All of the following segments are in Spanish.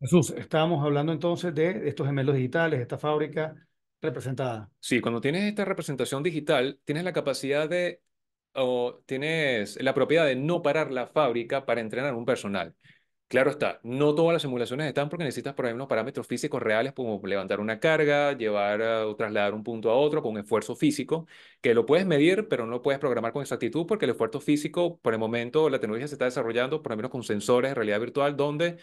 Jesús, estábamos hablando entonces de estos gemelos digitales, esta fábrica representada. Sí, cuando tienes esta representación digital, tienes la capacidad de, o tienes la propiedad de no parar la fábrica para entrenar un personal. Claro está, no todas las simulaciones están porque necesitas, por ejemplo, parámetros físicos reales como levantar una carga, llevar eh, o trasladar un punto a otro con esfuerzo físico, que lo puedes medir, pero no lo puedes programar con exactitud porque el esfuerzo físico, por el momento, la tecnología se está desarrollando, por lo menos con sensores de realidad virtual, donde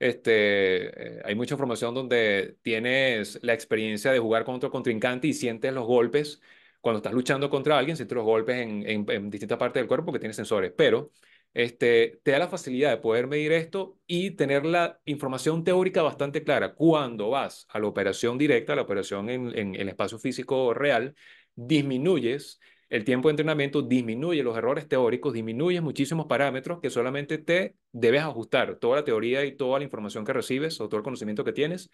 este, eh, hay mucha información donde tienes la experiencia de jugar contra otro contrincante y sientes los golpes. Cuando estás luchando contra alguien, sientes los golpes en, distintas partes del cuerpo que tiene sensores, pero este, te da la facilidad de poder medir esto y tener la información teórica bastante clara. Cuando vas a la operación directa, a la operación en, en el espacio físico real, disminuyes el tiempo de entrenamiento disminuye los errores teóricos, disminuye muchísimos parámetros que solamente te debes ajustar. Toda la teoría y toda la información que recibes o todo el conocimiento que tienes,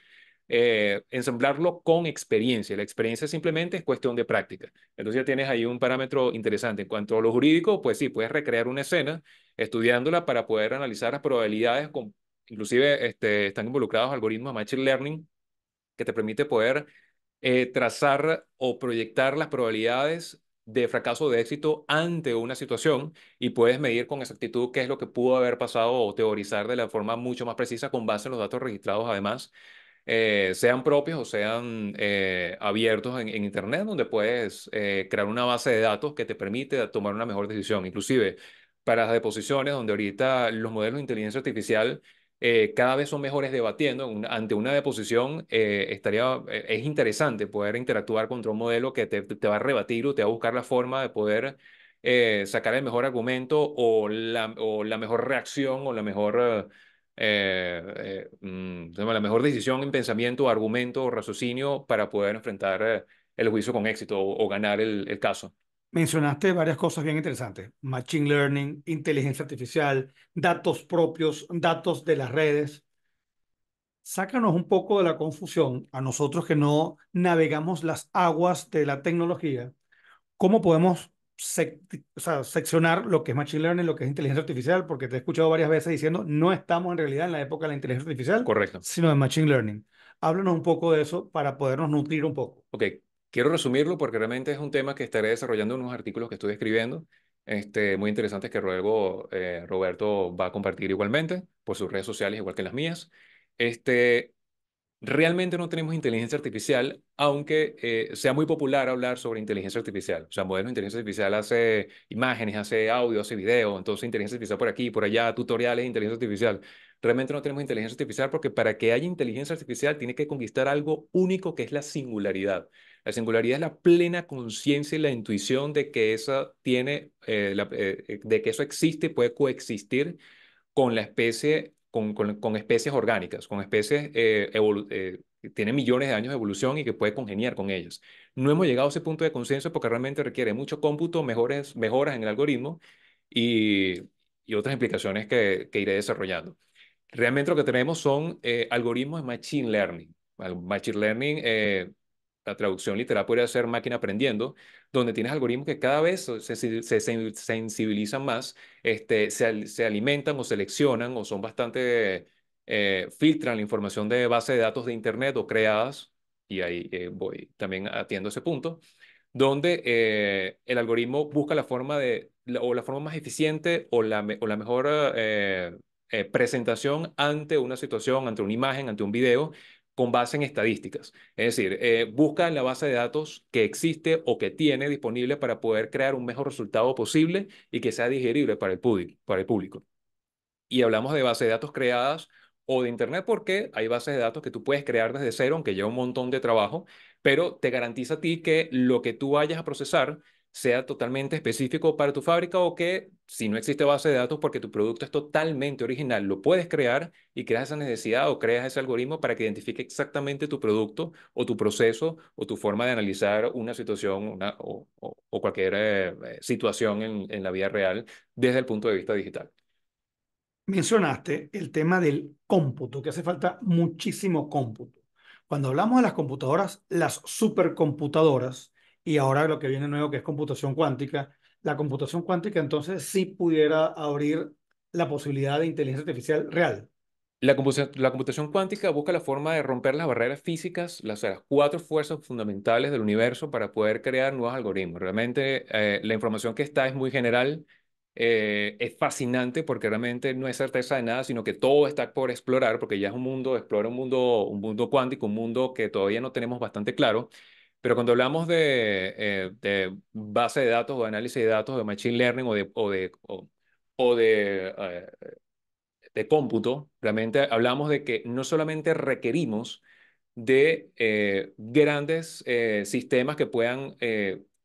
eh, ensamblarlo con experiencia. La experiencia simplemente es cuestión de práctica. Entonces ya tienes ahí un parámetro interesante. En cuanto a lo jurídico, pues sí, puedes recrear una escena estudiándola para poder analizar las probabilidades. Con, inclusive este, están involucrados algoritmos de Machine Learning que te permite poder eh, trazar o proyectar las probabilidades de fracaso de éxito ante una situación y puedes medir con exactitud qué es lo que pudo haber pasado o teorizar de la forma mucho más precisa con base en los datos registrados además, eh, sean propios o sean eh, abiertos en, Internet, donde puedes eh, crear una base de datos que te permite tomar una mejor decisión, inclusive para las deposiciones, donde ahorita los modelos de inteligencia artificial eh, cada vez son mejores debatiendo. ante una deposición eh, estaría, eh, es interesante poder interactuar contra un modelo que te, va a rebatir o te va a buscar la forma de poder sacar el mejor argumento o la, o la mejor reacción o la mejor, mm, la mejor decisión en pensamiento, argumento o raciocinio para poder enfrentar el juicio con éxito o, o ganar el, el caso. Mencionaste varias cosas bien interesantes, Machine Learning, inteligencia artificial, datos propios, datos de las redes. Sácanos un poco de la confusión a nosotros que no navegamos las aguas de la tecnología. ¿Cómo podemos seccionar lo que es Machine Learning, lo que es inteligencia artificial? Porque te he escuchado varias veces diciendo, no estamos en realidad en la época de la inteligencia artificial, sino de Machine Learning. Háblanos un poco de eso para podernos nutrir un poco. Ok, Quiero resumirlo porque realmente es un tema que estaré desarrollando en unos artículos que estoy escribiendo, este, muy interesantes que luego eh, Roberto va a compartir igualmente por sus redes sociales, igual que las mías. Este, realmente no tenemos inteligencia artificial, aunque eh, sea muy popular hablar sobre inteligencia artificial. O sea, modelos de inteligencia artificial hace imágenes, hace audio, hace video, entonces inteligencia artificial por aquí, por allá, tutoriales de inteligencia artificial. Realmente no tenemos inteligencia artificial porque para que haya inteligencia artificial tiene que conquistar algo único que es la singularidad. La singularidad es la plena conciencia y la intuición de que, eso tiene, eh, eh, de que eso existe y puede coexistir con la especie, con, con, especies orgánicas, con especies eh, eh, que tienen millones de años de evolución y que puede congeniar con ellas. No hemos llegado a ese punto de conciencia porque realmente requiere mucho cómputo, mejores, mejoras en el algoritmo y, y otras implicaciones que, que iré desarrollando. Realmente lo que tenemos son algoritmos de Machine Learning. Machine Learning la traducción literal podría ser máquina aprendiendo, donde tienes algoritmos que cada vez se, se, sensibilizan más, este, se, se, alimentan o seleccionan o son bastante, eh, filtran la información de base de datos de Internet o creadas, y ahí eh, voy también atiendo ese punto, donde eh, el algoritmo busca la forma de, o la forma más eficiente o o la mejor presentación ante una situación, ante una imagen, ante un video, con base en estadísticas. Es decir, eh, busca la base de datos que existe o que tiene disponible para poder crear un mejor resultado posible y que sea digerible para el, para el público. Y hablamos de bases de datos creadas o de Internet porque hay bases de datos que tú puedes crear desde cero, aunque lleva un montón de trabajo, pero te garantiza a ti que lo que tú vayas a procesar sea totalmente específico para tu fábrica o que si no existe base de datos porque tu producto es totalmente original, lo puedes crear y creas esa necesidad o creas ese algoritmo para que identifique exactamente tu producto o tu proceso o tu forma de analizar una situación una, o, cualquier eh, eh, situación en, en la vida real desde el punto de vista digital. Mencionaste el tema del cómputo, que hace falta muchísimo cómputo. Cuando hablamos de las computadoras, las supercomputadoras, y ahora lo que viene nuevo que es computación cuántica. La computación cuántica entonces sí pudiera abrir la posibilidad de inteligencia artificial real. La computación, la computación cuántica busca la forma de romper las barreras físicas, las, cuatro fuerzas fundamentales del universo para poder crear nuevos algoritmos. Realmente eh, la información que está es muy general, eh, es fascinante porque realmente no es certeza de nada, sino que todo está por explorar, porque ya es un mundo, explora un mundo, un mundo cuántico, un mundo que todavía no tenemos bastante claro. Pero cuando hablamos eh, de, base de datos o análisis de datos de machine learning o de, o de, eh, de cómputo, realmente hablamos de que no solamente requerimos de eh, grandes sistemas que puedan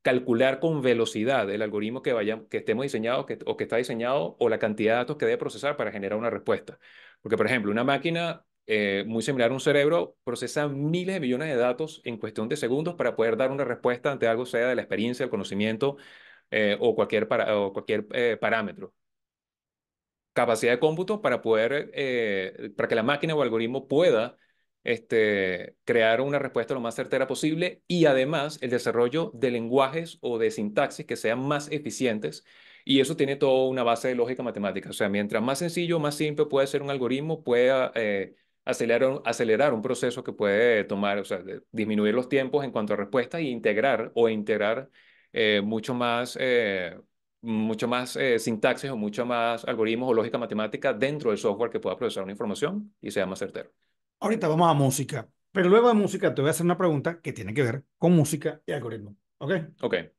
calcular con velocidad el algoritmo que, vaya, que estemos diseñados o que está diseñado o la cantidad de datos que debe procesar para generar una respuesta. Porque, por ejemplo, una máquina eh, muy similar a un cerebro, procesa miles de millones de datos en cuestión de segundos para poder dar una respuesta ante algo, sea de la experiencia, el conocimiento eh, o cualquier, o cualquier eh, parámetro. Capacidad de cómputo para poder, para que la máquina o algoritmo pueda este, crear una respuesta lo más certera posible y además el desarrollo de lenguajes o de sintaxis que sean más eficientes y eso tiene toda una base de lógica matemática. O sea, mientras más sencillo, más simple puede ser un algoritmo, pueda acelerar, acelerar un proceso que puede tomar, o sea, disminuir los tiempos en cuanto a respuesta e integrar o integrar eh, mucho más, eh, mucho más eh, sintaxis o mucho más algoritmos o lógica matemática dentro del software que pueda procesar una información y sea más certero. Ahorita vamos a música, pero luego de música te voy a hacer una pregunta que tiene que ver con música y algoritmo. ¿Ok? Ok.